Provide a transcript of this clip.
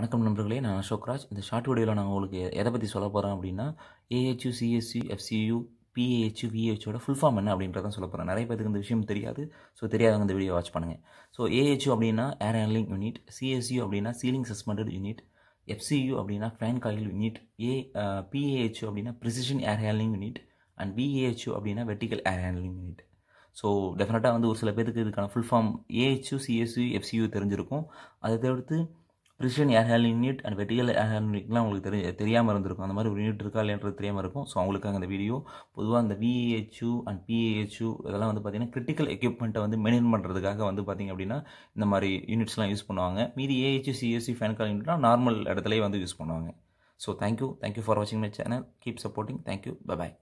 வணக்கம் நண்பர்களே நான் அசோக்ராஜ் இந்த ஷார்ட் வீடியோவில் நான் உங்களுக்கு எதை பற்றி சொல்ல போகிறேன் அப்படின்னா ஏஹெச்யு சிஎஸ்சி எஃப்சியூ பிஏஹெச்யு விஹெச்சோட ஃபுல் ஃபார்ம் என்ன அப்படின்றத சொல்ல போகிறேன் நிறைய பேருக்கு இந்த விஷயம் தெரியாது ஸோ தெரியாதவங்க இந்த வீடியோ வாட்ச் பண்ணுங்கள் ஸோ ஏஹெச்யூ அப்படின்னா ஏர் ஹேண்ட்லிங் யூனிட் சிஎஸ்சியு அப்படின்னா சீலிங் சஸ்பெண்டட் யூனிட் எஃப்சியூ அப்படின்னா fan coil unit a PAHU அப்படின்னா precision air handling unit and PAHU அப்படின்னா vertical air handling unit so டெஃபினட்டாக வந்து ஒரு சில பேருக்கு இதுக்கான full form AHU CSCU FCU தெரிஞ்சிருக்கும் அதை தவிர்த்து ப்ரிசிஷன் யார் யூனிட் அண்ட் வெட்டிகல் ஏர் யூனிட்லாம் உங்களுக்கு தெரிய தெரியாமல் இருந்திருக்கும் அந்த மாதிரி ஒரு யூனிட் இருக்கா இல்லைன்றது தெரியாமல் இருக்கும் ஸோ அவங்களுக்காக அந்த வீடியோ பொதுவாக அந்த விஏஹெச்யு அண்ட் பிஏஹெச்யு இதெல்லாம் வந்து பார்த்திங்கன்னா கிரிட்டிக்கல் எக்யூப்மெண்ட்டை வந்து மெயின்டைன் பண்ணுறதுக்காக வந்து பார்த்திங்க அப்படின்னா இந்த மாதிரி யூனிட்ஸ்லாம் யூஸ் பண்ணுவாங்க மீதி ஏஹெச்யூ சிஎஸ்சி ஃபேன் கால் யூனிட்லாம் நார்மல் இடத்துலேயே வந்து யூஸ் பண்ணுவாங்க ஸோ தேங்க்யூ தேங்க்யூ ஃபார் வாட்சிங் my channel keep supporting thank you bye